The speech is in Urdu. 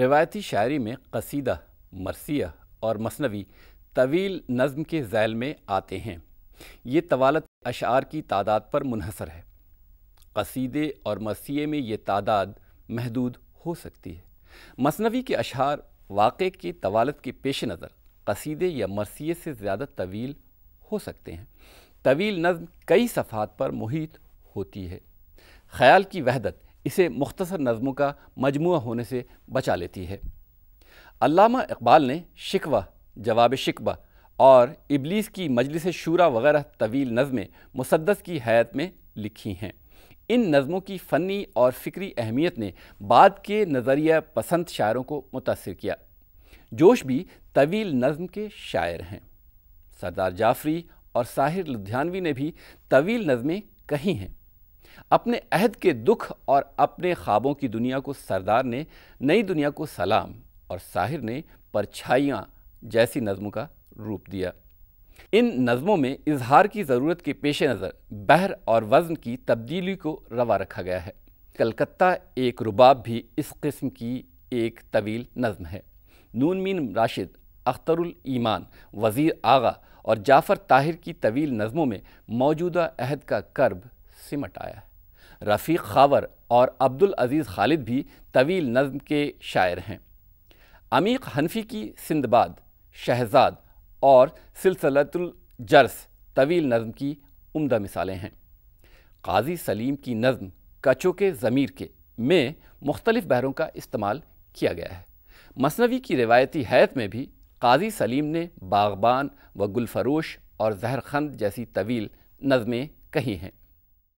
روایتی شاعری میں قصیدہ مرثیہ اور مصنوی طویل نظم کے ذیل میں آتے ہیں یہ طوالت اشعار کی تعداد پر منحصر ہے قصیدے اور مرثیے میں یہ تعداد محدود ہو سکتی ہے مصنوی کے اشعار واقعے کے طوالت کے پیش نظر قصیدے یا مرثیے سے زیادہ طویل ہو سکتے ہیں طویل نظم کئی صفحات پر محیط ہوتی ہے خیال کی وحدت اسے مختصر نظموں کا مجموعہ ہونے سے بچا لیتی ہے علامہ اقبال نے شکوہ جواب شکوہ اور ابلیس کی مجلس شورا وغیرہ طویل نظمیں مصدس کی حیات میں لکھی ہیں ان نظموں کی فنی اور فکری اہمیت نے بعد کے نظریہ پسند شاعروں کو متاثر کیا جوش بھی طویل نظم کے شاعر ہیں سردار جعفری اور ساحر لدھیانوی نے بھی طویل نظمیں کہی ہیں اپنے عہد کے دکھ اور اپنے خوابوں کی دنیا کو سردار نے نئی دنیا کو سلام اور ساحر نے پرچھائیاں جیسی نظموں کا روپ دیا ان نظموں میں اظہار کی ضرورت کے پیش نظر بہر اور وزن کی تبدیلی کو روا رکھا گیا ہے کلکتہ ایک رباب بھی اس قسم کی ایک طویل نظم ہے نون مین راشد اختر الایمان وزیر آغا اور جعفر طاہر کی طویل نظموں میں موجودہ عہد کا کرب سمٹ آیا ہے رفیق خاور اور عبدالعزیز خالد بھی طویل نظم کے شاعر ہیں عمیق حنفی کی سندباد شہزاد اور سلسلت الجرس طویل نظم کی عمدہ مثالیں ہیں قاضی سلیم کی نظم کچو کے ضمیر کے میں مختلف بہروں کا استعمال کیا گیا ہے مصنوعی کی روایتی حیت میں بھی قاضی سلیم نے باغبان و گلفروش اور زہر خند جیسی طویل نظمیں کہی ہیں